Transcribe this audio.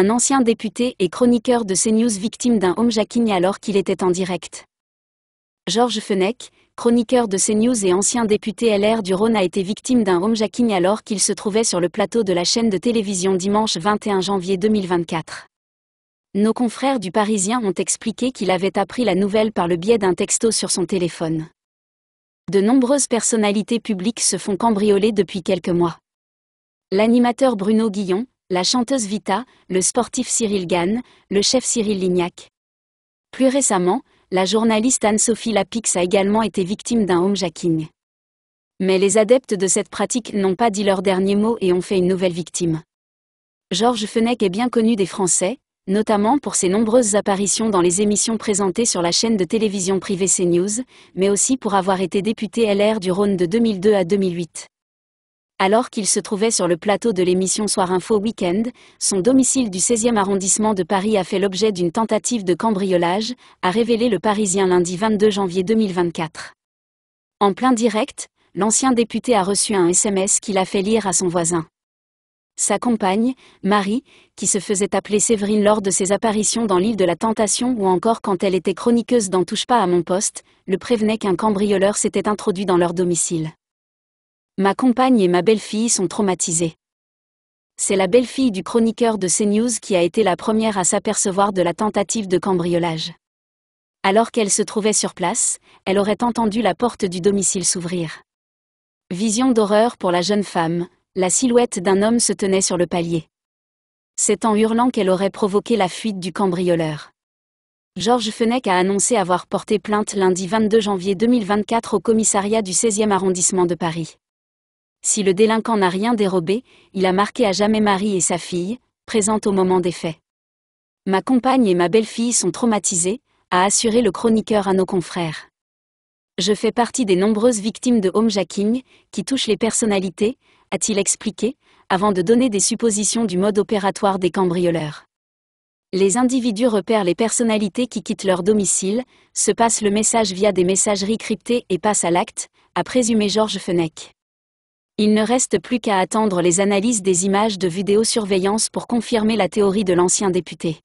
un ancien député et chroniqueur de CNews victime d'un homejacking alors qu'il était en direct. Georges Fenech, chroniqueur de CNews et ancien député LR du Rhône a été victime d'un homejacking alors qu'il se trouvait sur le plateau de la chaîne de télévision dimanche 21 janvier 2024. Nos confrères du Parisien ont expliqué qu'il avait appris la nouvelle par le biais d'un texto sur son téléphone. De nombreuses personnalités publiques se font cambrioler depuis quelques mois. L'animateur Bruno Guillon, la chanteuse Vita, le sportif Cyril Gann, le chef Cyril Lignac. Plus récemment, la journaliste Anne-Sophie Lapix a également été victime d'un homejacking. Mais les adeptes de cette pratique n'ont pas dit leur dernier mot et ont fait une nouvelle victime. Georges Fenech est bien connu des Français, notamment pour ses nombreuses apparitions dans les émissions présentées sur la chaîne de télévision privée CNews, mais aussi pour avoir été député LR du Rhône de 2002 à 2008 alors qu'il se trouvait sur le plateau de l'émission Soir Info Weekend, son domicile du 16e arrondissement de Paris a fait l'objet d'une tentative de cambriolage, a révélé le Parisien lundi 22 janvier 2024. En plein direct, l'ancien député a reçu un SMS qu'il a fait lire à son voisin. Sa compagne, Marie, qui se faisait appeler Séverine lors de ses apparitions dans l'île de la Tentation ou encore quand elle était chroniqueuse dans Touche pas à mon poste, le prévenait qu'un cambrioleur s'était introduit dans leur domicile. Ma compagne et ma belle-fille sont traumatisées. C'est la belle-fille du chroniqueur de CNews qui a été la première à s'apercevoir de la tentative de cambriolage. Alors qu'elle se trouvait sur place, elle aurait entendu la porte du domicile s'ouvrir. Vision d'horreur pour la jeune femme, la silhouette d'un homme se tenait sur le palier. C'est en hurlant qu'elle aurait provoqué la fuite du cambrioleur. Georges Fenech a annoncé avoir porté plainte lundi 22 janvier 2024 au commissariat du 16e arrondissement de Paris. Si le délinquant n'a rien dérobé, il a marqué à jamais Marie et sa fille, présentes au moment des faits. Ma compagne et ma belle-fille sont traumatisées, a assuré le chroniqueur à nos confrères. Je fais partie des nombreuses victimes de homejacking, qui touchent les personnalités, a-t-il expliqué, avant de donner des suppositions du mode opératoire des cambrioleurs. Les individus repèrent les personnalités qui quittent leur domicile, se passent le message via des messageries cryptées et passent à l'acte, a présumé Georges Fenech. Il ne reste plus qu'à attendre les analyses des images de vidéosurveillance pour confirmer la théorie de l'ancien député.